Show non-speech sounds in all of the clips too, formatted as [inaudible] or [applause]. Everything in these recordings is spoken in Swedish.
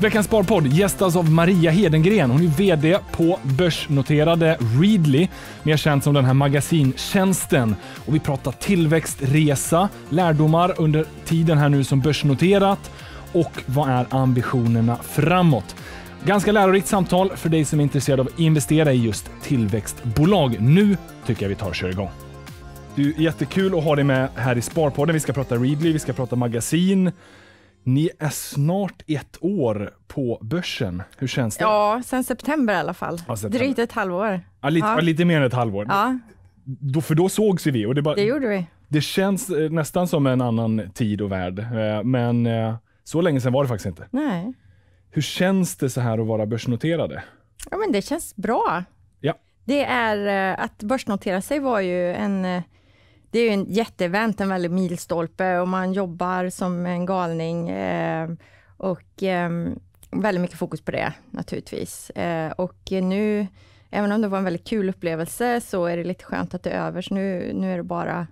Veckans Sparpodd gästas av Maria Hedengren. Hon är VD på börsnoterade Readly, mer känd som den här magasintjänsten. Och vi pratar tillväxtresa, lärdomar under tiden här nu som börsnoterat och vad är ambitionerna framåt? Ganska lärorikt samtal för dig som är intresserad av att investera i just tillväxtbolag. Nu tycker jag vi tar och kör igång. Du, jättekul att ha dig med här i Sparpodden. Vi ska prata Readly, vi ska prata magasin. Ni är snart ett år på börsen. Hur känns det? Ja, sen september i alla fall. Ja, Drygt ett halvår. Ja, lite, ja. lite mer än ett halvår. Ja. Då, för då sågs vi. Och det, bara, det gjorde vi. Det känns eh, nästan som en annan tid och värld, eh, men eh, så länge sedan var det faktiskt inte. Nej. Hur känns det så här att vara börsnoterade? Ja, men det känns bra. Ja. Det är att börsnotera sig var ju en det är ju en jätteevent, en väldig milstolpe och man jobbar som en galning eh, och eh, väldigt mycket fokus på det naturligtvis. Eh, och nu, även om det var en väldigt kul upplevelse så är det lite skönt att det är över, så nu, nu är det bara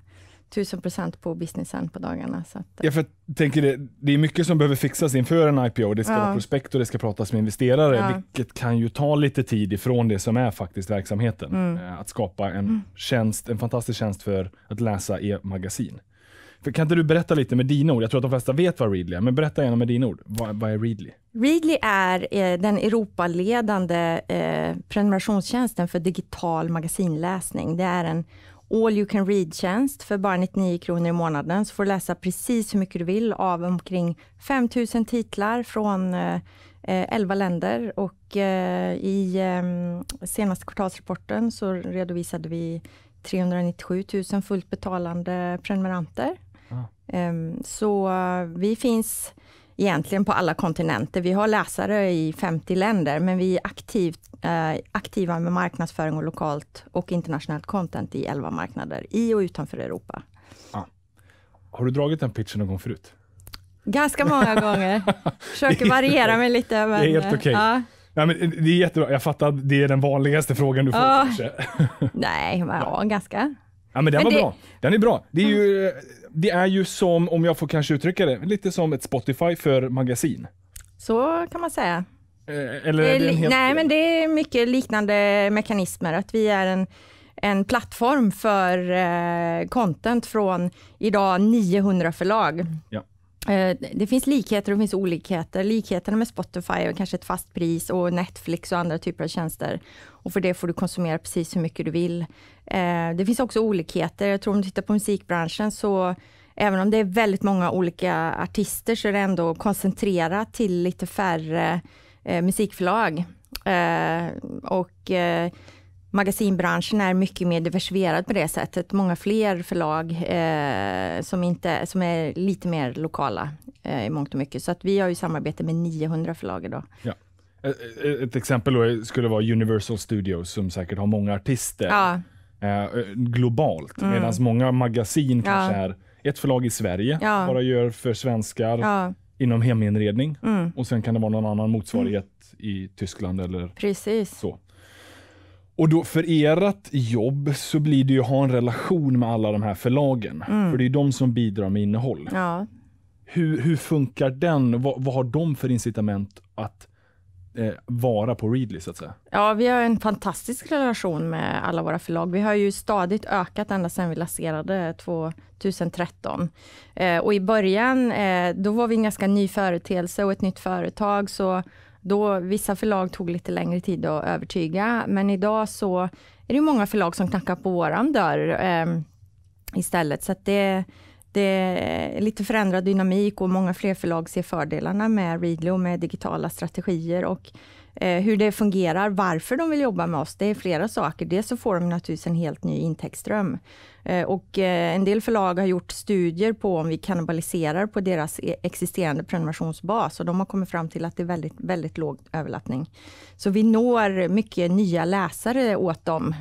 tusen procent på businessen på dagarna. Så att, eh. ja, för tänker det, det är mycket som behöver fixas inför en IPO. Det ska ja. vara prospekt och det ska pratas med investerare, ja. vilket kan ju ta lite tid ifrån det som är faktiskt verksamheten. Mm. Eh, att skapa en, mm. Tjänst, en fantastisk tjänst för att läsa e-magasin. För kan inte du berätta lite med dina ord? Jag tror att de flesta vet vad Readly är, men berätta gärna med dina ord. Vad, vad är Readly? Readly är eh, den Europaledande eh, prenumerationstjänsten för digital magasinläsning. Det är en all you can read-tjänst för bara 99 kronor i månaden, så får du läsa precis hur mycket du vill av omkring 5000 titlar från eh, 11 eh, länder och eh, i eh, senaste kvartalsrapporten så redovisade vi 397 000 fullt betalande prenumeranter. Ah. Ehm, så eh, vi finns egentligen på alla kontinenter. Vi har läsare i 50 länder, men vi är aktivt, eh, aktiva med marknadsföring och lokalt och internationellt content i 11 marknader, i och utanför Europa. Ah. Har du dragit den pitchen någon gång förut? Ganska många [laughs] gånger. Försöker variera mig lite. Men, det är helt okej. Okay. Ja, men eh, det är jättebra. Jag fattar att det är den vanligaste frågan du får. Uh, [laughs] nej, men, ja, ganska. Ja, men den men var det... bra. Den är bra. Det är, ju, mm. eh, det är ju som, om jag får kanske uttrycka det, lite som ett Spotify för magasin. Så kan man säga. Eh, eller helt... Nej, men det är mycket liknande mekanismer. Att vi är en, en plattform för eh, content från idag 900 förlag. Ja. Eh, det finns likheter och finns olikheter. Likheterna med Spotify och kanske ett fast pris och Netflix och andra typer av tjänster. Och för det får du konsumera precis hur mycket du vill. Eh, det finns också olikheter. Jag tror om du tittar på musikbranschen så Även om det är väldigt många olika artister så är det ändå koncentrerat till lite färre eh, musikförlag. och magasinbranschen är mycket mer diversifierad på det sättet. Många fler förlag eh, som, inte, som är lite mer lokala eh, i mångt och mycket. Så att vi har ju samarbete med 900 förlag idag. Ja. Ett, eh, eh, ett exempel skulle vara Universal Studios som säkert har många artister ja. eh, globalt. Mm. Medan många magasin kanske ja. är ett förlag i Sverige, ja. bara gör för svenskar inom heminredning. Mm. Och sen kan det vara någon annan motsvarighet mm. i Tyskland eller Precis. så. Och då för ert jobb så blir det ju att ha en relation med alla de här förlagen. Mm. För det är de som bidrar med innehåll. Ja. Hur, hur funkar den? Vad, vad har de för incitament att eh, vara på Readly så att säga? Ja, vi har en fantastisk relation med alla våra förlag. Vi har ju stadigt ökat ända sedan vi lanserade 2013. Eh, och i början, eh, då var vi en ganska ny företeelse och ett nytt företag, så då, vissa förlag tog lite längre tid att övertyga, men idag så är det många förlag som knackar på våran dörr eh, istället. Så det, det är lite förändrad dynamik och många fler förlag ser fördelarna med Readly och med digitala strategier och Eh, hur det fungerar, varför de vill jobba med oss, det är flera saker. Dels så får de naturligtvis en helt ny intäktsström. Eh, och eh, en del förlag har gjort studier på om vi kannibaliserar på deras e- existerande prenumerationsbas och de har kommit fram till att det är väldigt, väldigt låg överlappning. Så vi når mycket nya läsare åt dem.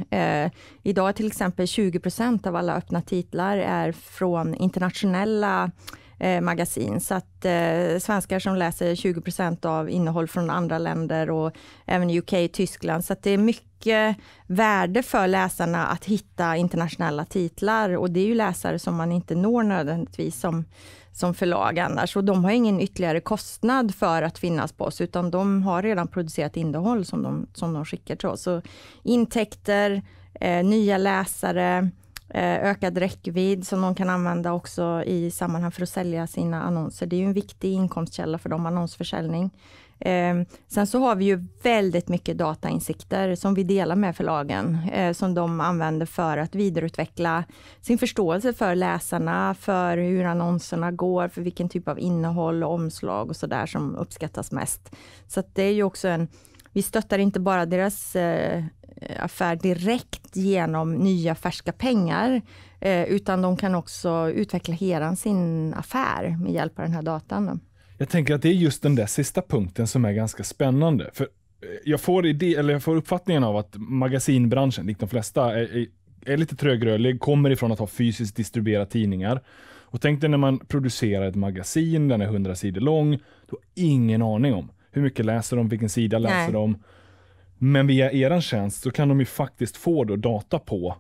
Idag är till exempel 20 av alla öppna titlar är från internationella eh, magasin. Så att eh, svenskar som läser 20 av innehåll från andra länder och även UK, Tyskland. Så att det är mycket värde för läsarna att hitta internationella titlar och det är ju läsare som man inte når nödvändigtvis som, som förlag annars. Och de har ingen ytterligare kostnad för att finnas på oss, utan de har redan producerat innehåll som de, som de skickar till oss. Så intäkter, eh, nya läsare, Eh, ökad räckvidd som de kan använda också i sammanhang för att sälja sina annonser. Det är en viktig inkomstkälla för dem, annonsförsäljning. Ehm, sen så har vi ju väldigt mycket datainsikter som vi delar med förlagen, eh, som de använder för att vidareutveckla sin förståelse för läsarna, för hur annonserna går, för vilken typ av innehåll och omslag och sådär som uppskattas mest. Så det är ju också en vi stöttar inte bara deras eh, affär direkt genom nya färska pengar, eh, utan de kan också utveckla hela sin affär med hjälp av den här datan. Jag tänker att det är just den där sista punkten som är ganska spännande. För eh, jag får, idé, eller jag får uppfattningen av att magasinbranschen, likt de flesta, är, är, lite trögrörlig, kommer ifrån att ha fysiskt distribuerat tidningar. Och tänk dig när man producerar ett magasin, den är 100 sidor lång, du har ingen aning om hur mycket läser de, vilken sida läser Nej. de. Men via er tjänst så kan de ju faktiskt få då data på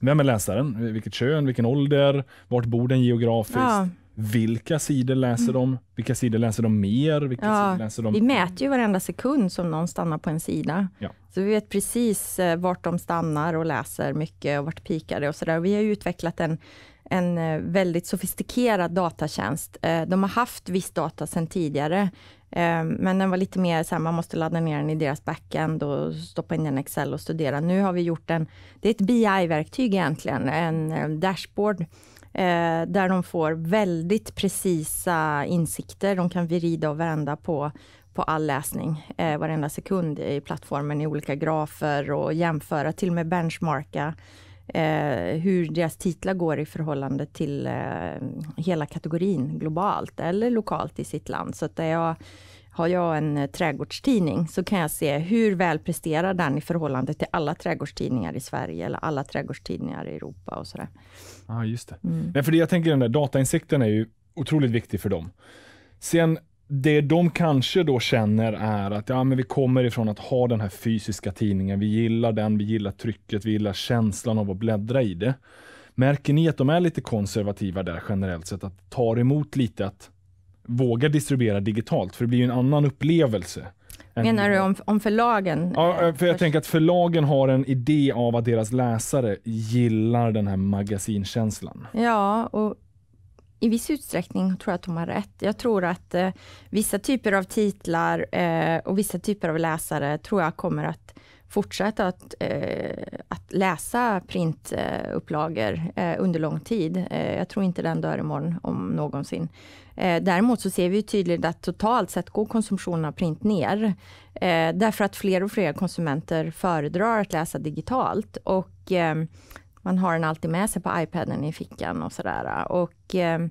vem är läsaren, vilket kön, vilken ålder, vart bor den geografiskt, ja. vilka sidor läser de, vilka sidor läser de mer, vilka ja. sidor läser de... Vi mäter ju varenda sekund som någon stannar på en sida. Ja. Så vi vet precis eh, vart de stannar och läser mycket och vart pikar det och sådär. Vi har utvecklat en en eh, väldigt sofistikerad datatjänst. Eh, de har haft viss data sedan tidigare, Ehm, men den var lite mer så här, man måste ladda ner den i deras backend och stoppa in den i Excel och studera. Nu har vi gjort en, det är ett BI-verktyg egentligen, en eh, dashboard eh, där de får väldigt precisa insikter. De kan vrida och vända på, på all läsning, eh, varenda sekund i plattformen i olika grafer och jämföra, till och med benchmarka eh, hur deras titlar går i förhållande till eh, hela kategorin globalt eller lokalt i sitt land. Så att jag, har jag en eh, trädgårdstidning så kan jag se hur väl presterar den i förhållande till alla trädgårdstidningar i Sverige eller alla trädgårdstidningar i Europa och sådär. Ja, ah, just det. Mm. Nej, för det, jag tänker den där datainsikten är ju otroligt viktig för dem. Sen det de kanske då känner är att ja, men vi kommer ifrån att ha den här fysiska tidningen. Vi gillar den, vi gillar trycket, vi gillar känslan av att bläddra i det. Märker ni att de är lite konservativa där generellt sett? Att ta emot lite att våga distribuera digitalt, för det blir ju en annan upplevelse. Menar du om, om förlagen? Ja, eh, för jag tänker att förlagen har en idé av att deras läsare gillar den här magasinkänslan. Ja, och i viss utsträckning tror jag att de har rätt. Jag tror att eh, vissa typer av titlar eh, och vissa typer av läsare tror jag kommer att fortsätta att, eh, att läsa printupplagor eh, under lång tid. Eh, jag tror inte den dör imorgon, om någonsin. Eh, däremot så ser vi tydligt att totalt sett går konsumtionen av print ner, därför att fler och fler konsumenter föredrar att läsa digitalt. Och man har den alltid med sig på iPaden i fickan och sådär. Och eh,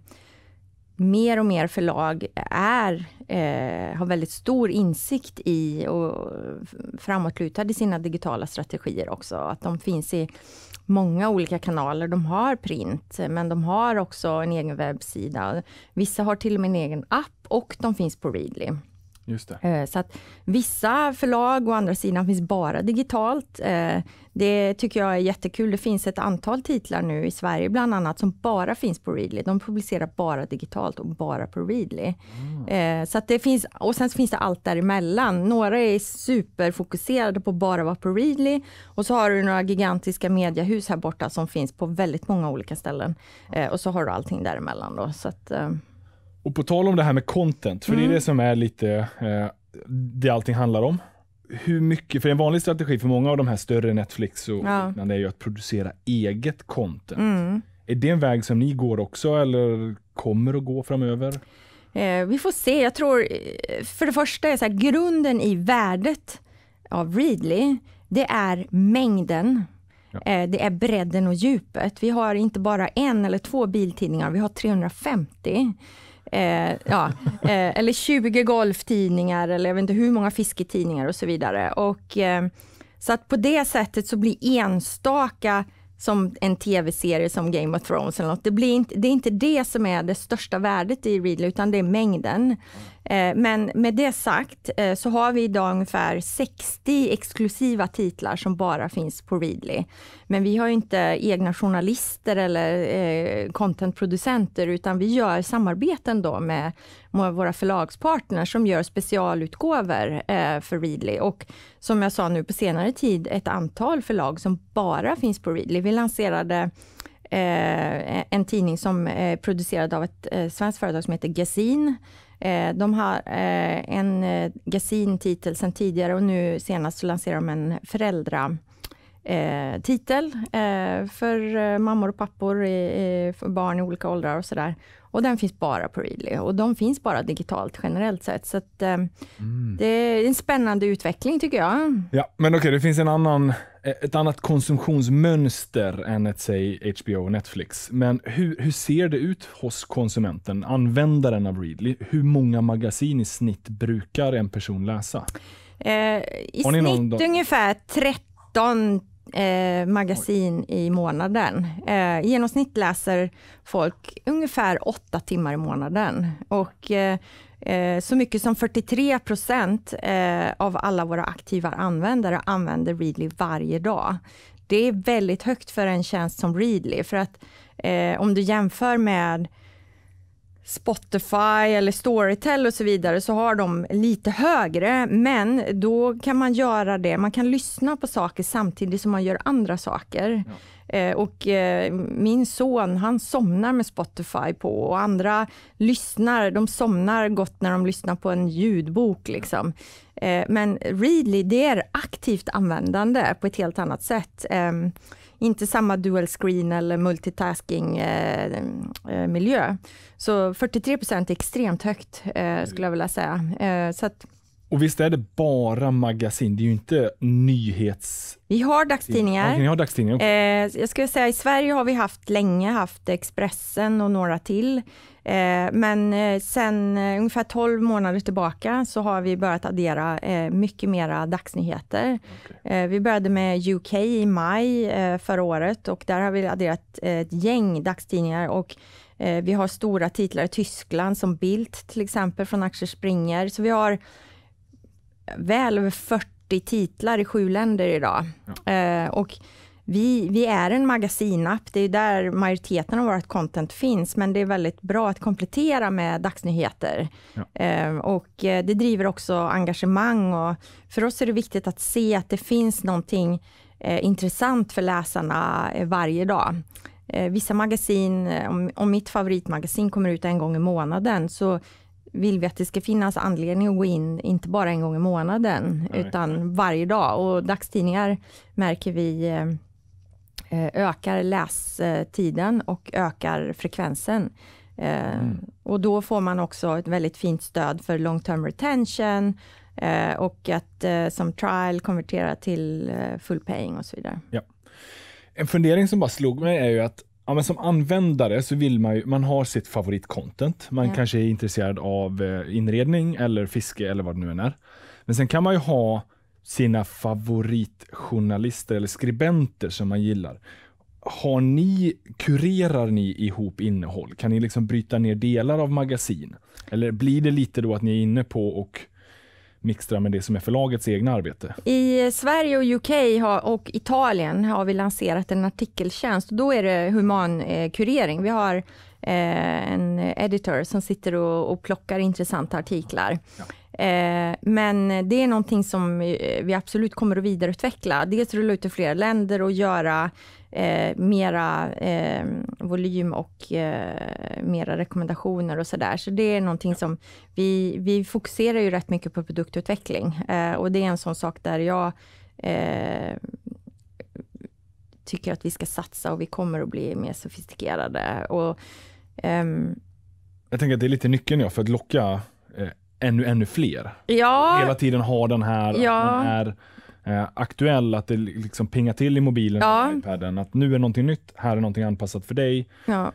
mer och mer förlag är, eh, har väldigt stor insikt i och framåtlutade i sina digitala strategier också. Att de finns i många olika kanaler. De har print, men de har också en egen webbsida. Vissa har till och med en egen app och de finns på Readly. Just det. Eh, så att vissa förlag å andra sidan finns bara digitalt. Eh, det tycker jag är jättekul. Det finns ett antal titlar nu i Sverige bland annat som bara finns på Readly. De publicerar bara digitalt och bara på Readly. Mm. Eh, så det finns, och sen finns det allt däremellan. Några är superfokuserade på bara vara på Readly och så har du några gigantiska mediehus här borta som finns på väldigt många olika ställen. Och så har du allting däremellan då. Så att, och på tal om det här med content, för mm. det är mm. det som är lite eh, det allting handlar om. Hur mycket, för en vanlig strategi för många av de här större Netflix och ja. är ju att producera eget content. Mm. Är det en väg som ni går också eller kommer att gå framöver? Eh, vi får se. Jag tror, eh, för det första är så här, grunden i värdet av Readly, det är mängden. Ja. Eh, det är bredden och djupet. Vi har inte bara en eller två biltidningar, vi har 350. Eh, ja, eh, eller 20 golftidningar eller jag vet inte hur många fisketidningar och så vidare. Och, eh, så att på det sättet så blir enstaka som en tv-serie som Game of Thrones eller något. Det, blir inte, det är inte det som är det största värdet i Readly, utan det är mängden. Eh, men med det sagt eh, så har vi idag ungefär 60 exklusiva titlar som bara finns på Readly. Men vi har inte egna journalister eller eh, contentproducenter, utan vi gör samarbeten då med våra förlagspartner som gör specialutgåvor för Readly. Och som jag sa nu på senare tid, ett antal förlag som bara finns på Readly. Vi lanserade en tidning som är producerad av ett svenskt företag som heter Gesin Eh, de har eh, en eh, Gesin-titel sedan tidigare och nu senast så lanserar de en föräldra Eh, titel eh, för eh, mammor och pappor, i, för barn i olika åldrar och sådär. Och den finns bara på Readly och de finns bara digitalt generellt sett. Så att, eh, mm. Det är en spännande utveckling tycker jag. Ja, men okej, okay, det finns en annan, eh, ett annat konsumtionsmönster än ett, säg HBO och Netflix. Men hur, hur ser det ut hos konsumenten, användaren av Readly? Hur många magasin i snitt brukar en person läsa? Eh, I snitt ungefär 30 13 eh, magasin i månaden. Eh, I genomsnitt läser folk ungefär åtta timmar i månaden. Och, eh, eh så mycket som 43 procent eh, av alla våra aktiva användare använder Readly varje dag. Det är väldigt högt för en tjänst som Readly, för att eh, om du jämför med Spotify eller Storytel och så vidare så har de lite högre, men då kan man göra det. Man kan lyssna på saker samtidigt som man gör andra saker. Ja. Eh, och eh, min son, han somnar med Spotify på och andra lyssnar, de somnar gott när de lyssnar på en ljudbok liksom. Eh, men Readly, det är aktivt användande på ett helt annat sätt. Ehm, inte samma dual screen eller multitasking-miljö. Eh, eh, så 43 procent är extremt högt, eh, skulle jag vilja säga. Eh, så att, och visst är det bara magasin, det är ju inte nyhets... Vi har dagstidningar. Ja, har dagstidningar. Eh, jag skulle säga i Sverige har vi haft länge haft Expressen och några till. Eh, men eh, sen eh, ungefär 12 månader tillbaka så har vi börjat addera eh, mycket mera dagsnyheter. Okay. Eh, vi började med UK i maj förra året och där har vi adderat ett gäng dagstidningar och vi har stora titlar i Tyskland som Bild till exempel från Axel Springer. Så vi har väl över 40 titlar i sju länder idag. Ja. Eh, och vi, vi är en magasinapp, det är där majoriteten av vårt content finns, men det är väldigt bra att komplettera med dagsnyheter. Ja. Eh, och eh, det driver också engagemang och för oss är det viktigt att se att det finns någonting intressant för läsarna varje dag. vissa magasin, om, om mitt favoritmagasin kommer ut en gång i månaden, så vill vi att det ska finnas anledning att gå in, inte bara en gång i månaden, Nej. utan varje dag. Och dagstidningar märker vi eh, eh, ökar lästiden och ökar frekvensen. Eh, mm. Och då får man också ett väldigt fint stöd för long term retention och att som trial konvertera till full paying och så vidare. Ja. En fundering som bara slog mig är ju att Ja, men som användare så vill man ju, man har sitt favoritcontent. Man ja. kanske är intresserad av eh, inredning eller fiske eller vad det nu än är. Men sen kan man ju ha sina favoritjournalister eller skribenter som man gillar. Har ni, kurerar ni ihop innehåll? Kan ni liksom bryta ner delar av magasin? Eller blir det lite då att ni är inne på och mixtra med det som är förlagets egna arbete. I Sverige och UK har, och Italien har vi lanserat en artikeltjänst. Då är det humankurering. Eh, vi har eh, en editor som sitter och, och plockar intressanta artiklar. Ja. Eh, men det är någonting som vi absolut kommer att vidareutveckla. Dels rulla ut i fler länder och göra eh, mera eh, volym och eh, mera rekommendationer och sådär. Så det är någonting som vi, vi fokuserar ju rätt mycket på produktutveckling eh, och det är en sån sak där jag eh, tycker att vi ska satsa och vi kommer att bli mer sofistikerade. Och, ehm, jag tänker att det är lite nyckeln ja, för att locka eh, ännu, ännu fler. Ja. Hela tiden ha den här, ja. den här Eh, aktuell, att det liksom pingar till i mobilen ja. eller iPaden. Att nu är någonting nytt, här är någonting anpassat för dig. Ja.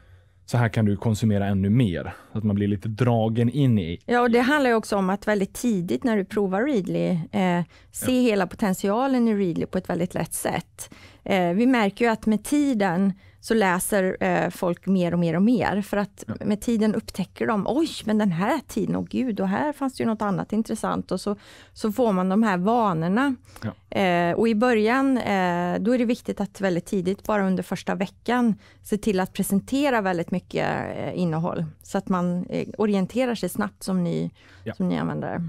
Så här kan du konsumera ännu mer. Att man blir lite dragen in i. Ja, och det handlar ju också om att väldigt tidigt när du provar Readly, eh, se ja. hela potentialen i Readly på ett väldigt lätt sätt. Eh, vi märker ju att med tiden så läser eh, folk mer och mer och mer, för att ja. med tiden upptäcker de, oj, men den här tiden, åh gud, och här fanns det ju något annat intressant, och så, så får man de här vanorna. Ja. Eh, och i början, eh, då är det viktigt att väldigt tidigt, bara under första veckan, se till att presentera väldigt mycket eh, innehåll, så att man eh, orienterar sig snabbt som ny, ja. som ny användare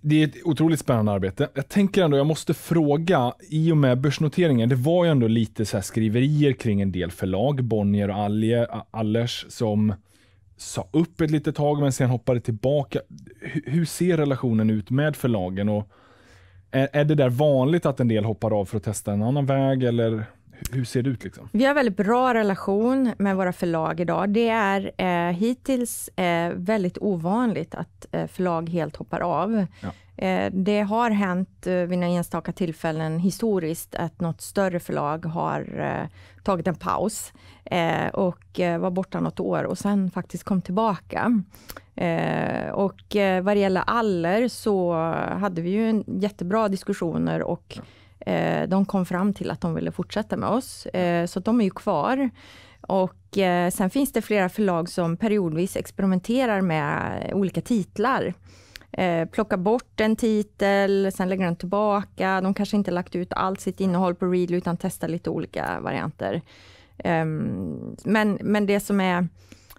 det är ett otroligt spännande arbete. Jag tänker ändå, jag måste fråga, i och med börsnoteringen, det var ju ändå lite så skriverier kring en del förlag, Bonnier och Allers, som sa upp ett litet tag men sen hoppade tillbaka. Hur ser relationen ut med förlagen? Och är, är det där vanligt att en del hoppar av för att testa en annan väg? Eller? Hur ser det ut? Liksom? Vi har väldigt bra relation med våra förlag idag. Det är eh, hittills eh, väldigt ovanligt att eh, förlag helt hoppar av. Ja. Eh, det har hänt eh, vid några enstaka tillfällen historiskt att något större förlag har eh, tagit en paus eh, och var borta något år och sen faktiskt kom tillbaka. och vad det gäller Aller så hade vi ju en jättebra diskussioner och ja Eh, de kom fram till att de ville fortsätta med oss, eh, så de är ju kvar. Och eh, sen finns det flera förlag som periodvis experimenterar med olika titlar. Eh, plocka bort en titel, sen lägger den tillbaka. De kanske inte lagt ut allt sitt innehåll på Readly, utan testar lite olika varianter. Um, men, men det som är,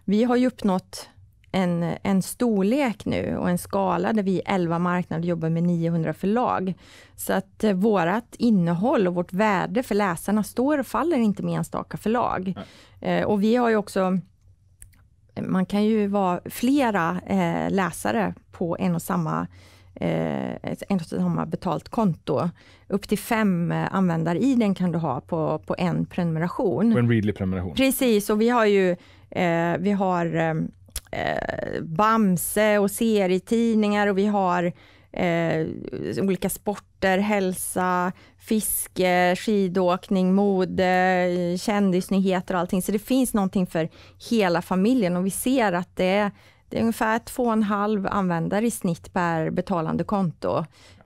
vi har ju uppnått en, en storlek nu och en skala där vi i 11 marknader jobbar med 900 förlag. Så att eh, vårt innehåll och vårt värde för läsarna står och faller inte med enstaka förlag. Eh, och vi har ju också man kan ju vara flera eh, läsare på en och samma eh, en och samma betalt konto. Upp till fem eh, användare i den kan du ha på, på en prenumeration. På en Readly-prenumeration. Precis, och vi har ju eh, vi har eh, eh, Bamse och serietidningar och vi har eh, olika sporter, hälsa, fiske, skidåkning, mode, kändisnyheter och allting. Så det finns någonting för hela familjen och vi ser att det är, det är ungefär 2,5 användare i snitt per betalande konto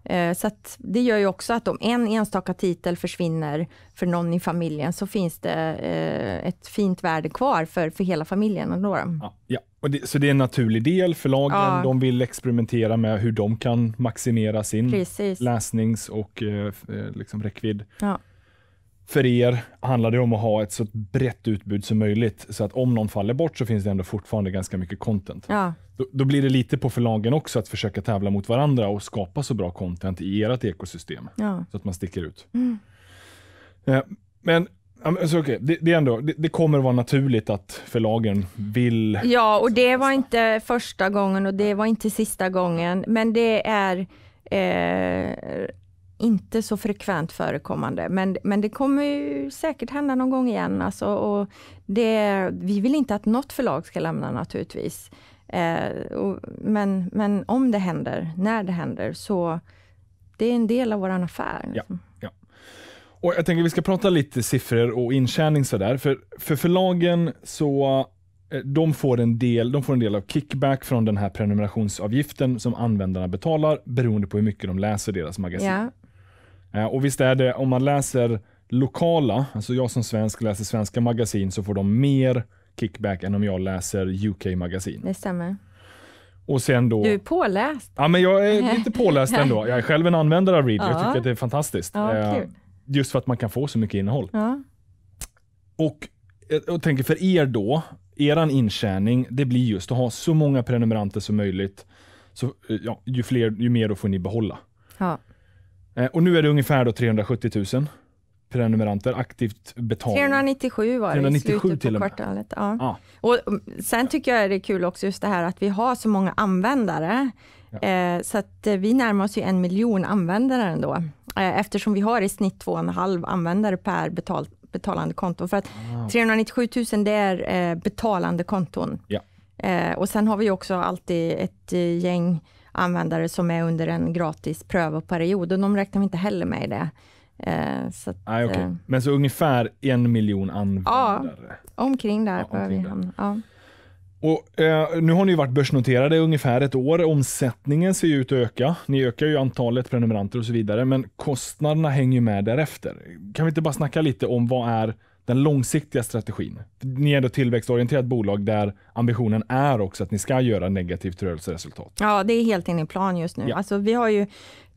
Eh, så det gör ju också att om en enstaka titel försvinner för någon i familjen, så finns det eh, ett fint värde kvar för, för hela familjen. Ja, ja. Och det, så det är en naturlig del. Förlagen ja. de vill experimentera med hur de kan maximera sin Precis. läsnings och eh, liksom räckvidd. Ja för er handlar det om att ha ett så brett utbud som möjligt. Så att om någon faller bort så finns det ändå fortfarande ganska mycket content. Ja. Då, då, blir det lite på förlagen också att försöka tävla mot varandra och skapa så bra content i ert ekosystem. Ja. Så att man sticker ut. Mm. Eh, men Alltså, okay. det, det, ändå, det, det kommer vara naturligt att förlagen vill... Ja, och det var inte första gången och det var inte sista gången, men det är eh, inte så frekvent förekommande, men, men det kommer ju säkert hända någon gång igen. Alltså, och det, vi vill inte att något förlag ska lämna naturligtvis. Eh, och, men, men om det händer, när det händer, så det är en del av vår affär. Ja, liksom. ja. Och jag tänker vi ska prata lite siffror och intjäning sådär. För, för förlagen så eh, de får, en del, de får en del av kickback från den här prenumerationsavgiften som användarna betalar beroende på hur mycket de läser deras magasin. Ja. Eh, och visst är det, om man läser lokala, alltså jag som svensk läser svenska magasin, så får de mer kickback än om jag läser UK-magasin. Det stämmer. Och sen då, du är påläst. Ja, men jag är [laughs] lite påläst ändå. Jag är själv en användare av Reader. Ja. Jag tycker att det är fantastiskt. Ja, cool. Eh, just för att man kan få så mycket innehåll. Ja. Och jag eh, tänker för er då, eran intjäning, det blir just att ha så många prenumeranter som möjligt. Så, ja, ju, fler, ju mer då får ni behålla. Ja. Eh, och nu är det ungefär då 370 000 prenumeranter, aktivt betalande. 397 var det 397 i slutet på kvartalet. Ja. ja. Och mm, sen tycker jag det är kul också just det här att vi har så många användare. Ja. Eh, så att eh, vi närmar oss ju en miljon användare ändå. eftersom vi har i snitt 2,5 användare per betal, betalande konto. För att ah. 397 000 det är betalande konton. Ja. och sen har vi också alltid ett gäng användare som är under en gratis prövoperiod och de räknar vi inte heller med i det. Eh, så att, Aj, okay. Eh, men så ungefär en miljon användare? Ja, omkring där. Ja, omkring där. Ja. Och, eh, nu har ni varit börsnoterade i ungefär ett år. Omsättningen ser ut att öka. Ni ökar ju antalet prenumeranter och så vidare, men kostnaderna hänger med därefter. Kan vi inte bara snacka lite om vad är den långsiktiga strategin. Ni är ett tillväxtorienterat bolag där ambitionen är också att ni ska göra negativt rörelseresultat. Ja, det är helt enligt plan just nu. Ja. Alltså, vi har ju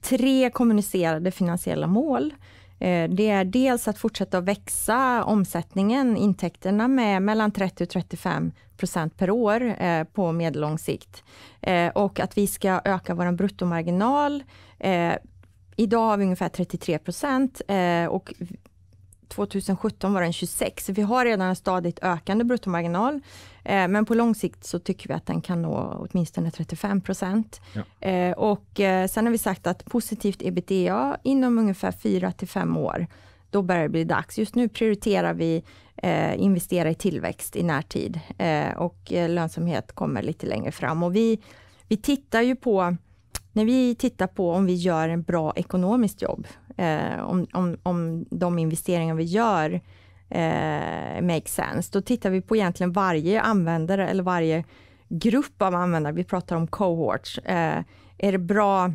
tre kommunicerade finansiella mål. Eh, det är dels att fortsätta växa omsättningen, intäkterna med mellan 30 och 35 procent per år eh, på medellång sikt. Eh, och att vi ska öka vår bruttomarginal. idag har vi ungefär 33 procent och 2017 var den 26. Så vi har redan en stadigt ökande bruttomarginal. Eh, men på lång sikt så tycker vi att den kan nå åtminstone 35 procent. Ja. Eh, och eh, sen har vi sagt att positivt ebitda inom ungefär 4 till 5 år, då börjar det bli dags. Just nu prioriterar vi investera i tillväxt i närtid och lönsamhet kommer lite längre fram. Och vi, vi tittar ju på när vi tittar på om vi gör en bra ekonomiskt jobb eh, om, om, om de investeringar vi gör eh, makes sense. Då tittar vi på egentligen varje användare eller varje grupp av användare. Vi pratar om cohorts. Eh, är det bra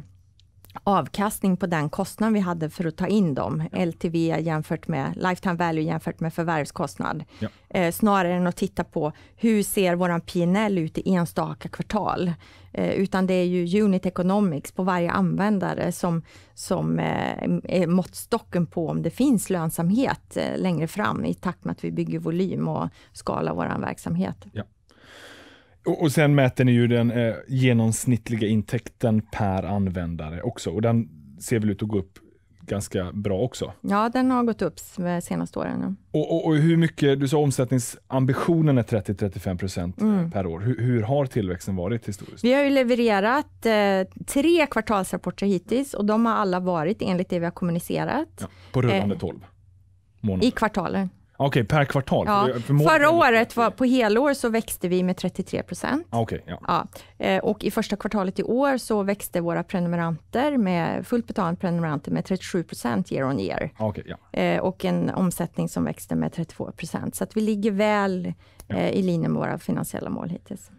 avkastning på den kostnad vi hade för att ta in dem, ja. LTV jämfört med lifetime value jämfört med förvärvskostnad, ja. eh, snarare än att titta på hur ser vår PNL ut i enstaka kvartal? Eh, utan det är ju unit economics på varje användare som, som eh, är måttstocken på om det finns lönsamhet eh, längre fram i takt med att vi bygger volym och skalar vår verksamhet. Ja. Och, sen mäter ni ju den eh, genomsnittliga intäkten per användare också och den ser väl ut att gå upp ganska bra också? Ja, den har gått upp de eh, senaste åren. Och, och, och, hur mycket, du sa omsättningsambitionen är 30-35 mm. per år. Hur, hur, har tillväxten varit historiskt? Vi har ju levererat eh, tre kvartalsrapporter hittills och de har alla varit enligt det vi har kommunicerat. Ja, på rullande eh, 12 månader? I kvartalen. Okej, okay, per kvartal? Ja. För, Förra året, var, på helår, så växte vi med 33 procent. Ah, okay, ja. ja. Eh, och i första kvartalet i år så växte våra prenumeranter med fullt betalande prenumeranter med 37 procent year on year. Ah, okay, ja. Eh, och en omsättning som växte med 32 procent. Så att vi ligger väl ja. Eh, i linje med våra finansiella mål hittills.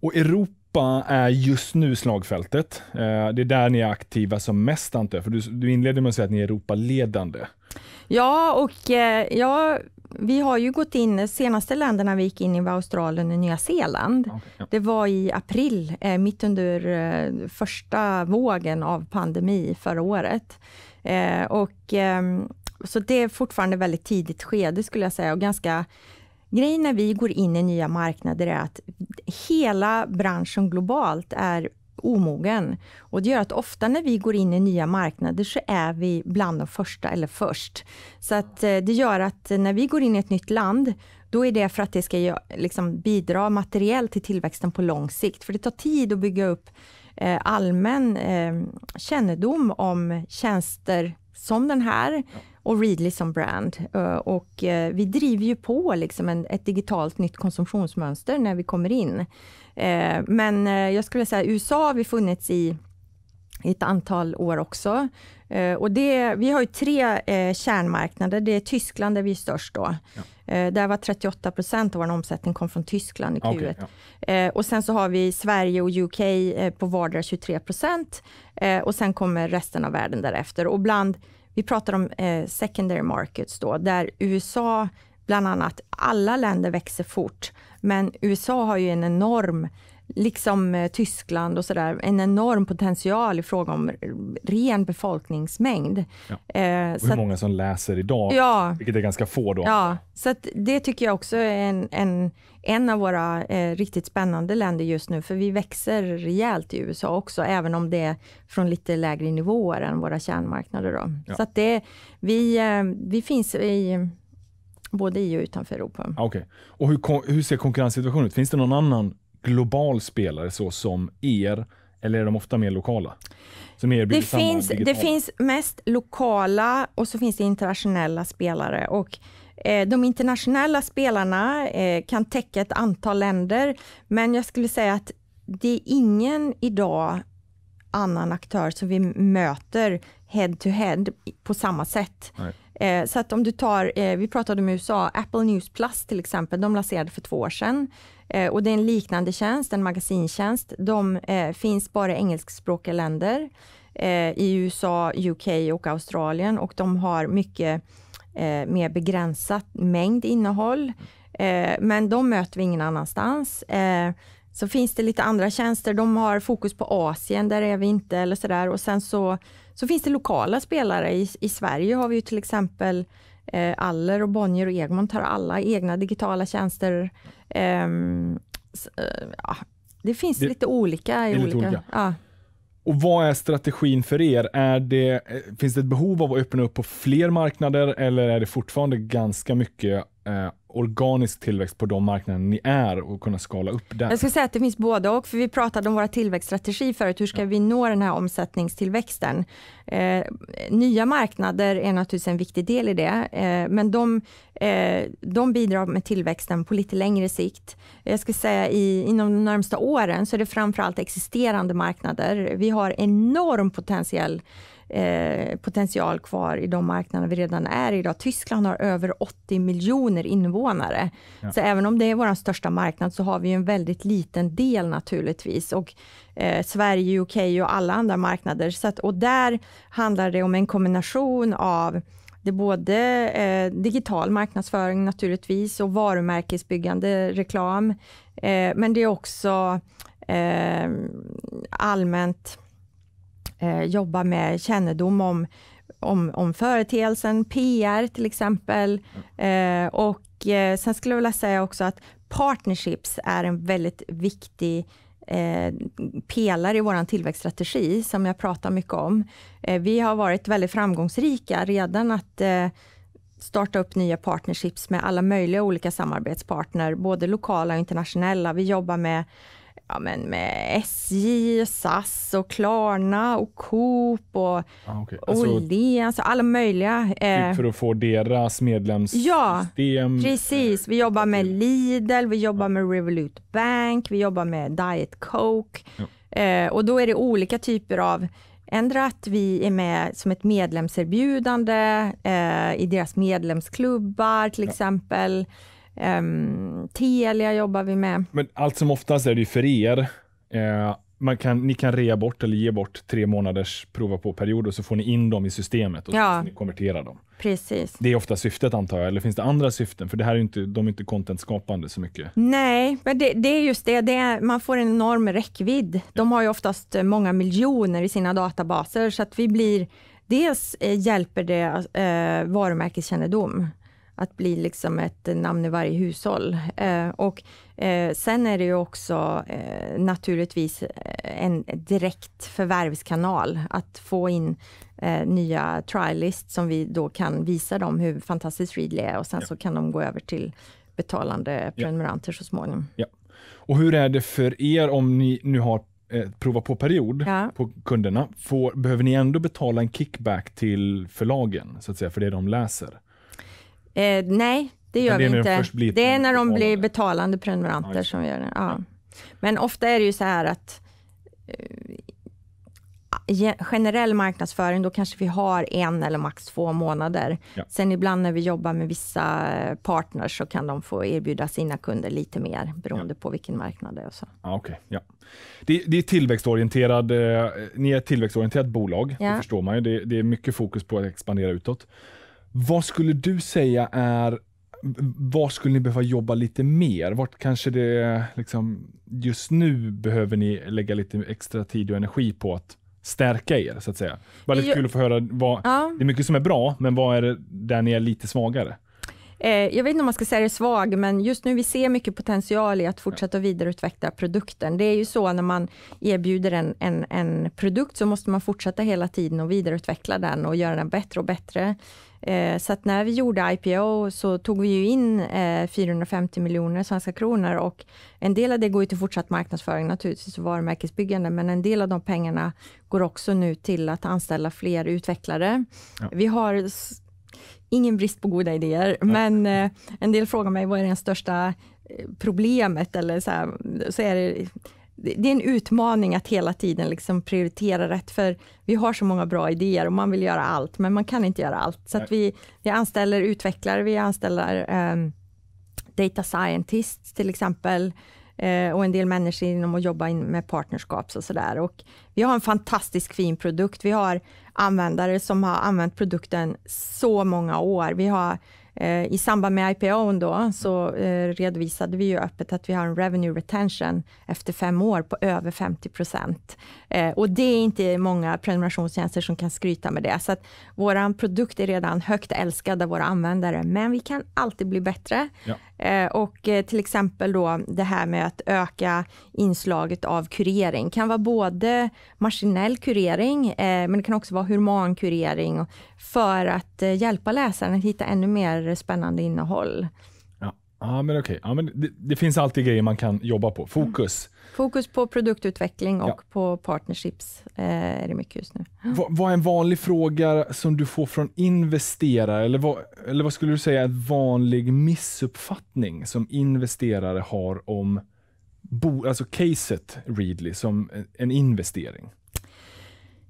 Och Europa är just nu slagfältet. Det är där ni är aktiva som mest antar jag, för du, inledde med att säga att ni är Europaledande. Ja, och eh, ja, vi har ju gått in, senaste länderna vi gick in i var Australien och Nya Zeeland. Okay, ja. Det var i april, eh, mitt under eh, första vågen av pandemi förra året. och, ehm, så det är fortfarande väldigt tidigt skede skulle jag säga och ganska Grejen när vi går in i nya marknader är att hela branschen globalt är omogen. Och det gör att ofta när vi går in i nya marknader så är vi bland de första eller först. Så att eh, det gör att när vi går in i ett nytt land då är det för att det ska liksom bidra materiellt till tillväxten på lång sikt. För det tar tid att bygga upp eh, allmän eh, kännedom om tjänster som den här och Readly som brand. Och vi driver ju på liksom ett digitalt nytt konsumtionsmönster när vi kommer in. Eh, men eh, jag skulle säga att USA har vi funnits i, ett antal år också. Eh, och det, vi har ju tre kärnmarknader. Det är Tyskland där vi är störst då. Ja. där var 38 procent av vår omsättning kom från Tyskland i Q1. Okay, ja. och sen så har vi Sverige och UK på vardera 23 procent. och sen kommer resten av världen därefter. Och bland vi pratar om eh, secondary markets då, där USA bland annat. Alla länder växer fort, men USA har ju en enorm liksom eh, Tyskland och sådär, en enorm potential i fråga om eh, ren befolkningsmängd. Ja. Eh, och hur många som läser idag, ja, vilket är ganska få då. Ja, så det tycker jag också är en, en, en av våra eh, riktigt spännande länder just nu, för vi växer rejält i USA också, även om det är från lite lägre nivåer än våra kärnmarknader. Då. Ja. Så det, vi, eh, vi finns i både i och utanför Europa. Ah, okay. Och hur, hur ser konkurrenssituationen ut? Finns det någon annan global spelare så som er, eller är de ofta mer lokala? det, finns, det finns mest lokala och så finns det internationella spelare. Och eh, de internationella spelarna eh, kan täcka ett antal länder, men jag skulle säga att det är ingen idag annan aktör som vi möter head to head på samma sätt. Nej. Eh, så att om du tar, eh, vi pratade om USA, Apple News Plus till exempel, de lanserade för två år sedan eh, och det är en liknande tjänst, en magasintjänst. De eh, finns bara i engelskspråkiga länder, eh, i USA, UK och Australien och de har mycket eh, mer begränsat mängd innehåll. men de möter vi ingen annanstans. så finns det lite andra tjänster, de har fokus på Asien, där är vi inte eller sådär och sen så så finns det lokala spelare. I, i Sverige har vi ju till exempel eh, Aller, och Bonnier och Egmont har alla egna digitala tjänster. Ehm, eh, så, det finns det, lite olika. I olika. olika. Ja. Och Vad är strategin för er? Är det, eh, finns det ett behov av att öppna upp på fler marknader eller är det fortfarande ganska mycket eh, organisk tillväxt på de marknader ni är och kunna skala upp där? Jag skulle säga att det finns både och, för vi pratade om våra tillväxtstrategi förut. Hur ska ja. vi nå den här omsättningstillväxten? Eh, nya marknader är naturligtvis en viktig del i det, eh, men de, eh, de bidrar med tillväxten på lite längre sikt. Jag skulle säga i, inom de närmsta åren så är det framför allt existerande marknader. Vi har enorm potentiell Eh, potential kvar i de marknader vi redan är idag. Tyskland har över 80 miljoner invånare, ja. så även om det är vår största marknad så har vi en väldigt liten del naturligtvis. Och eh, Sverige, UK och alla andra marknader. Så att, och där handlar det om en kombination av det är både eh, digital marknadsföring naturligtvis och varumärkesbyggande reklam. Eh, men det är också eh, allmänt eh, jobba med kännedom om, om, om företeelsen, PR till exempel. Eh, och eh, sen skulle jag vilja säga också att partnerships är en väldigt viktig eh, pelare i vår tillväxtstrategi, som jag pratar mycket om. Eh, vi har varit väldigt framgångsrika redan att eh, starta upp nya partnerships med alla möjliga olika samarbetspartner, både lokala och internationella. Vi jobbar med ja, men med SJ, SAS och Klarna och Coop och ah, okay. alltså, Åhléns alltså alla möjliga. Typ eh, för att få deras medlemssystem? Ja, precis. Vi jobbar med Lidl, vi jobbar ja. med Revolut Bank, vi jobbar med Diet Coke ja. eh, och då är det olika typer av Ändra att vi är med som ett medlemserbjudande eh, i deras medlemsklubbar till exempel. Um, Telia jobbar vi med. Men allt som oftast är det ju för er. Eh, man kan, ni kan rea bort eller ge bort tre månaders prova på-period och så får ni in dem i systemet och ja. så ni konvertera dem. Precis. Det är ofta syftet antar jag, eller finns det andra syften? För det här är inte, de är inte contentskapande så mycket. Nej, men det, det är just det, det är, man får en enorm räckvidd. De har ju oftast eh, många miljoner i sina databaser så att vi blir Dels eh, hjälper det eh, varumärkeskännedom att bli liksom ett namn i varje hushåll. Eh, och eh, sen är det ju också eh, naturligtvis eh, en direkt förvärvskanal, att få in nya trialist som vi då kan visa dem hur fantastiskt Readly är och sen ja. så kan de gå över till betalande prenumeranter ja. så småningom. Ja. Och hur är det för er om ni nu har prova på-period ja. på kunderna, får, behöver ni ändå betala en kickback till förlagen, så att säga, för det de läser? Eh, nej, det gör det vi inte. De det är när de blir betalande prenumeranter Aj. som vi gör det. Ja. Men ofta är det ju så här att eh, generell marknadsföring, då kanske vi har en eller max två månader. Ja. Sen ibland när vi jobbar med vissa partners så kan de få erbjuda sina kunder lite mer beroende ja. på vilken marknad det är. Och så. Ah, okay. ja. det, det är tillväxtorienterad, eh, ni är ett tillväxtorienterat bolag, det förstår man ju. Det, det är mycket fokus på att expandera utåt. Vad skulle du säga är, vad skulle ni behöva jobba lite mer? Vart kanske det, liksom, just nu behöver ni lägga lite extra tid och energi på att stärka er så att säga? Bara kul att få höra, vad, ja. det är mycket som är bra, men vad är det där ni är lite svagare? Eh, jag vet inte om man ska säga det svag, men just nu vi ser mycket potential i att fortsätta vidareutveckla produkten. Det är ju så när man erbjuder en, en, en produkt, så måste man fortsätta hela tiden och vidareutveckla den och göra den bättre och bättre. Eh, så att när vi gjorde IPO så tog vi ju in 450 eh, miljoner svenska kronor och en del av det går ju till fortsatt marknadsföring naturligtvis och varumärkesbyggande, men en del av de pengarna går också nu till att anställa fler utvecklare. Ja. Vi har ingen brist på goda idéer, ja. men eh, en del frågar mig vad är det största problemet eller så, här, så är det det är en utmaning att hela tiden liksom prioritera rätt, för vi har så många bra idéer och man vill göra allt, men man kan inte göra allt. Så vi, vi anställer utvecklare, vi anställer um, data scientists till exempel, uh, och en del människor inom att jobba in med partnerskaps och sådär. vi har en fantastisk fin produkt. Vi har användare som har använt produkten så många år. Vi har Eh, I samband med IPOn då, så eh, redovisade vi ju öppet att vi har en revenue retention efter fem år på över 50 procent. Eh, och det är inte många prenumerationstjänster som kan skryta med det. Så att vår produkt är redan högt älskad av våra användare, men vi kan alltid bli bättre. Ja. Eh, och eh, till exempel då det här med att öka inslaget av kurering. Det kan vara både maskinell kurering, eh, men det kan också vara human kurering, för att hjälpa läsaren att hitta ännu mer spännande innehåll. Ja, ja men okej. Okay. Ja, det, det, finns alltid grejer man kan jobba på. Mm. Fokus. Fokus på produktutveckling och ja. på partnerships eh, är det mycket just nu. Va, vad är en vanlig fråga som du får från investerare? Eller vad, eller vad skulle du säga är en vanlig missuppfattning som investerare har om bo, alltså caset Readly som en investering?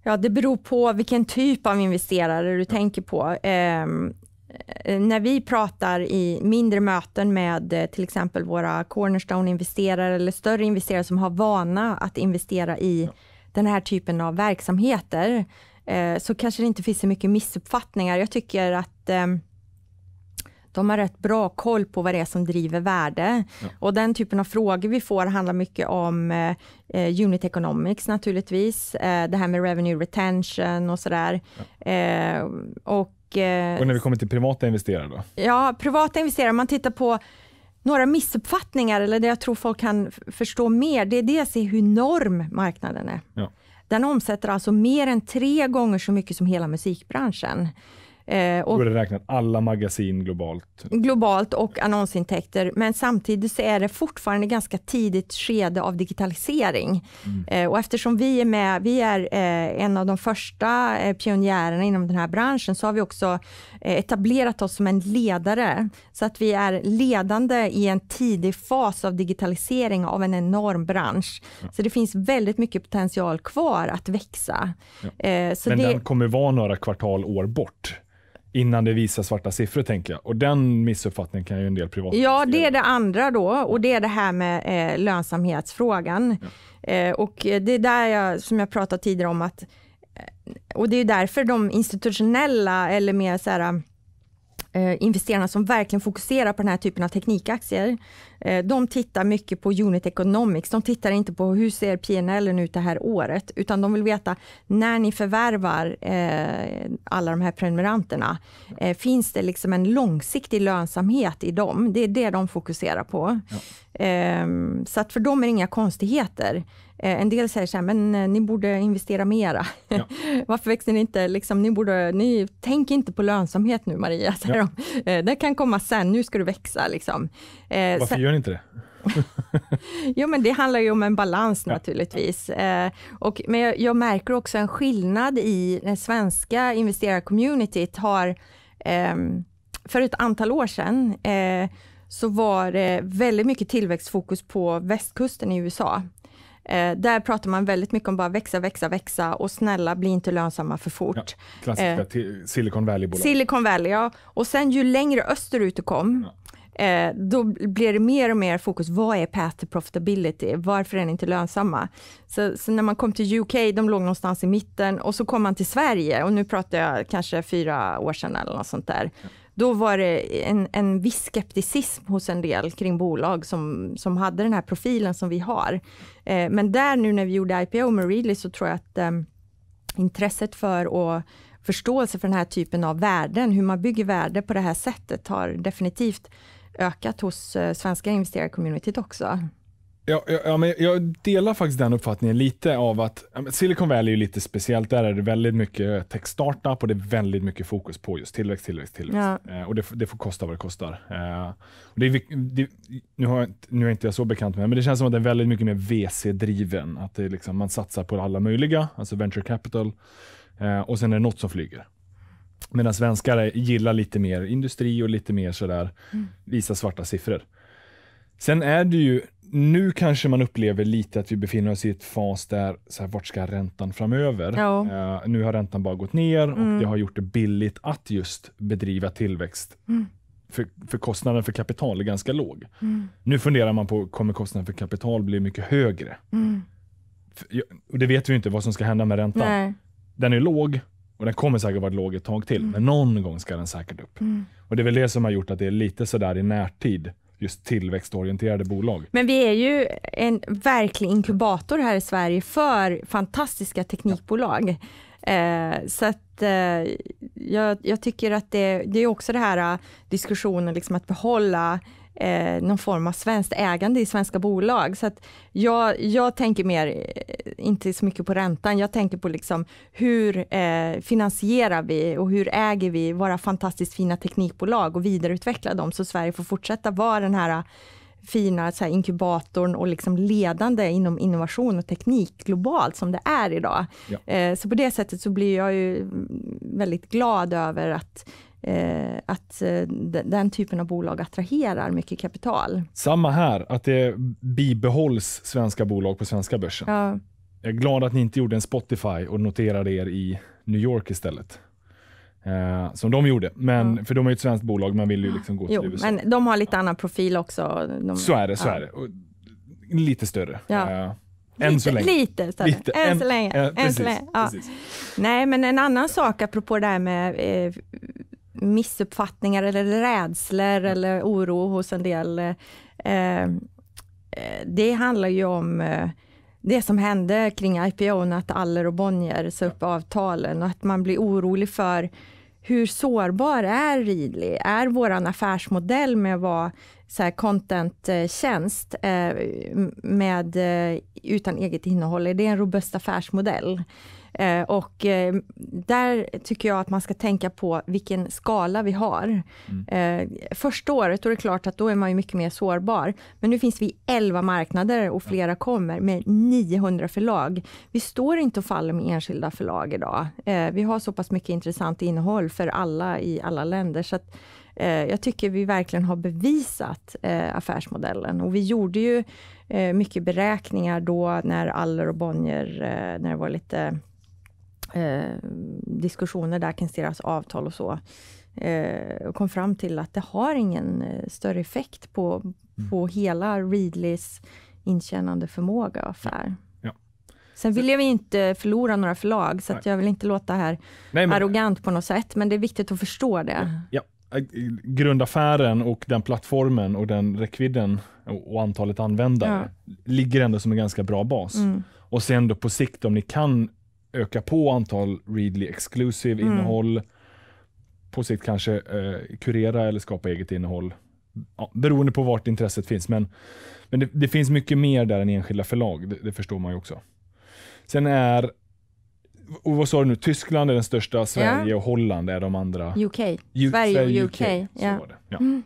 Ja, det beror på vilken typ av investerare du tänker på. Eh, Eh, när vi pratar i mindre möten med eh, till exempel våra cornerstone-investerare eller större investerare som har vana att investera i den här typen av verksamheter eh, så kanske det inte finns så mycket missuppfattningar. Jag tycker att de har rätt bra koll på vad det är som driver värde. Ja. Och den typen av frågor vi får handlar mycket om eh, unit economics naturligtvis, eh, det här med revenue retention och sådär. Ja. Eh, och Eh, och när vi kommer till privata investerare då? Ja, privata investerare, om man tittar på några missuppfattningar eller det jag tror folk kan förstå mer, det är det dels hur norm marknaden är. Ja. Den omsätter alltså mer än tre gånger så mycket som hela musikbranschen. Eh, och, Då är det räknat alla magasin globalt? Globalt och annonsintäkter. Men samtidigt så är det fortfarande ganska tidigt skede av digitalisering. Mm. Eh, och eftersom vi är med, vi är eh, en av de första eh, pionjärerna inom den här branschen, så har vi också eh, etablerat oss som en ledare. Så att vi är ledande i en tidig fas av digitalisering av en enorm bransch. Ja. Så det finns väldigt mycket potential kvar att växa. Ja. Eh, Men det... den kommer vara några kvartal år bort innan det visar svarta siffror, tänker jag. Och den missuppfattningen kan ju en del privat. Ja, det är det andra då och det är det här med eh, lönsamhetsfrågan. Ja. Eh, och det är där jag, som jag pratat tidigare om att, eh, och det är därför de institutionella eller mer så här, eh, investerarna som verkligen fokuserar på den här typen av teknikaktier, eh, de tittar mycket på unit economics. De tittar inte på hur ser PNL ut det här året, utan de vill veta när ni förvärvar eh, alla de här prenumeranterna, eh, finns det liksom en långsiktig lönsamhet i dem? Det är det de fokuserar på. Ja. Ehm, så att för dem är det inga konstigheter. Eh, en del säger så här, men eh, ni borde investera mera. Ja. [laughs] Varför växer ni inte? Liksom, ni borde, ni, tänk inte på lönsamhet nu Maria, [laughs] säger ja. de. Eh, det kan komma sen, nu ska du växa. Liksom. Varför sen, gör ni inte det? [laughs] jo, men det handlar ju om en balans naturligtvis. Ja. och, men jag, jag, märker också en skillnad i det svenska investerarcommunityt har ehm, för ett antal år sedan så var det väldigt mycket tillväxtfokus på västkusten i USA. Eh, där pratar man väldigt mycket om bara växa, växa, växa och snälla bli inte lönsamma för fort. Ja, klassiska eh, Silicon Valley-bolag. Silicon Valley, ja. Och sen ju längre österut du kom, ja. Eh, då blir det mer och mer fokus, vad är path to profitability? Varför är ni inte lönsamma? Så, så, när man kom till UK, de låg någonstans i mitten och så kom man till Sverige och nu pratar jag kanske fyra år sedan eller något sånt där. Ja då var det en, en viss skepticism hos en del kring bolag som, som hade den här profilen som vi har. Eh, men där nu när vi gjorde IPO med Readly så tror jag att eh, intresset för och förståelse för den här typen av värden, hur man bygger värde på det här sättet har definitivt ökat hos eh, svenska investerarcommunityt också. Ja, ja, ja, men jag delar faktiskt den uppfattningen lite av att Silicon Valley är lite speciellt. Där är det väldigt mycket tech-startup och det är väldigt mycket fokus på just tillväxt, tillväxt, tillväxt. Ja. Eh, och det, det, får kosta vad det kostar. Eh, och det, det, nu, har jag, nu är inte jag så bekant med det, men det känns som att det är väldigt mycket mer VC-driven. Att det liksom, man satsar på alla möjliga, alltså venture capital, eh, och sen är det något som flyger. Medan svenskar gillar lite mer industri och lite mer sådär, mm. visa svarta siffror. Sen är det ju, nu kanske man upplever lite att vi befinner oss i ett fas där, så här, vart ska räntan framöver? Ja. Uh, nu har räntan bara gått ner och mm. det har gjort det billigt att just bedriva tillväxt. Mm. För, för, kostnaden för kapital är ganska låg. Mm. Nu funderar man på, kommer kostnaden för kapital bli mycket högre? Mm. För, och det vet vi inte vad som ska hända med räntan. Nej. Den är låg och den kommer säkert vara låg ett tag till, mm. men någon gång ska den säkert upp. Och Det är väl det som har gjort att det är lite sådär i närtid just tillväxtorienterade bolag. Men vi är ju en verklig inkubator här i Sverige för fantastiska teknikbolag. Eh, så att, eh, jag, jag, tycker att det, det, är också det här eh, diskussionen liksom att behålla eh, någon form av svenskt ägande i svenska bolag. Så jag, jag tänker mer, eh, inte så mycket på räntan, jag tänker på liksom hur eh, finansierar vi och hur äger vi våra fantastiskt fina teknikbolag och vidareutvecklar dem så Sverige får fortsätta vara den här eh, fina så här, inkubatorn och liksom ledande inom innovation och teknik globalt som det är idag. Ja. Eh, så på det sättet så blir jag ju väldigt glad över att Eh, att eh, den typen av bolag attraherar mycket kapital. Samma här, att det bibehålls svenska bolag på svenska börsen. Ja. Jag är glad att ni inte gjorde en Spotify och noterade er i New York istället. Eh, som de gjorde, men, ja. för de är ju ett svenskt bolag, man vill ju liksom gå till jo, USA. Men de har lite ja. annan profil också. De, så är det. Så är det. Och lite större. Eh, än lite, så länge. Lite, så lite. Än, än så länge. Än, precis, än så länge. Ja. Nej, men en annan sak apropå det här med eh, missuppfattningar eller rädslor mm. eller oro hos en del. Eh, eh, det handlar ju om eh, det som hände kring IPO, att Aller och Bonnier sa upp avtalen och att man blir orolig för hur sårbar är Readly? Är vår affärsmodell med att vara content-tjänst eh, med, eh, utan eget innehåll, är det en robust affärsmodell? Eh, och eh, där tycker jag att man ska tänka på vilken skala vi har. Mm. Eh, första året då är det klart att då är man ju mycket mer sårbar. Men nu finns vi i 11 marknader och flera kommer med 900 förlag. Vi står inte och faller med enskilda förlag idag. vi har så pass mycket intressant innehåll för alla i alla länder. Så att, jag tycker vi verkligen har bevisat affärsmodellen och vi gjorde ju mycket beräkningar då när Aller och Bonnier, när det var lite Eh, diskussioner där kring deras avtal och så. Eh, och kom fram till att det har ingen eh, större effekt på, mm. på hela Readleys intjänande förmåga och affär. Ja. Sen vill jag inte förlora några förlag, så jag vill inte låta här Nej, men... arrogant på något sätt, men det är viktigt att förstå det. Ja. ja. Grundaffären och den plattformen och den räckvidden och antalet användare ja. ligger ändå som en ganska bra bas. Mm. Och sen då på sikt om ni kan öka på antal Readly Exclusive mm. innehåll. På sikt kanske eh, kurera eller skapa eget innehåll. Ja, beroende på vart intresset finns. Men, men det, det finns mycket mer där än enskilda förlag. Det, det, förstår man ju också. Sen är, och vad sa du nu, Tyskland är den största, Sverige yeah. och Holland är de andra. UK. U Sverige och UK. UK. Så yeah. var det. Ja. Mm.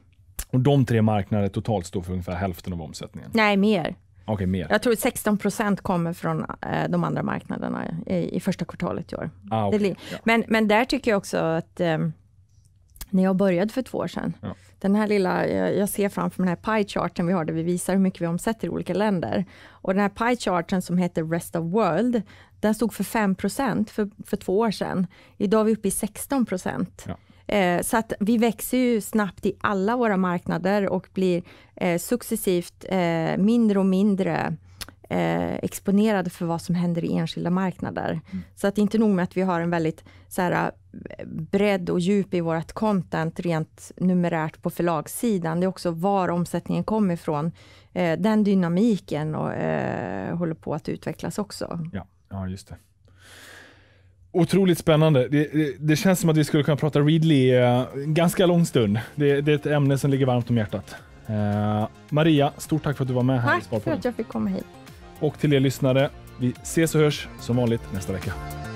Och de tre marknaderna totalt står för ungefär hälften av omsättningen. Nej, mer. Okay, mer. Jag tror 16 procent kommer från eh, de andra marknaderna i, i, första kvartalet i år. Ah, okay. ja. men, men där tycker jag också att eh, när jag började för två år sedan. Ja. Den här lilla, jag, jag ser framför mig den här piecharten vi har, där vi visar hur mycket vi omsätter i olika länder. Och den här piecharten som heter Rest of World, den stod för 5 procent för, för två år sedan. Idag är vi uppe i 16 procent. Ja. Eh, så att vi växer ju snabbt i alla våra marknader och blir eh, successivt eh, mindre och mindre eh, exponerade för vad som händer i enskilda marknader. Mm. Så att det är inte nog med att vi har en väldigt så här, eh, bredd och djup i vårt content rent numerärt på förlagssidan. Det är också var omsättningen kommer ifrån. Eh, den dynamiken och, håller på att utvecklas också. Ja, ja just det. Otroligt spännande. Det, det, det, känns som att vi skulle kunna prata Ridley eh, ganska lång stund. Det, det, är ett ämne som ligger varmt om hjärtat. Eh, Maria, stort tack för att du var med här tack i Tack för att jag fick komma hit. Och till er lyssnare, vi ses och hörs som vanligt nästa vecka.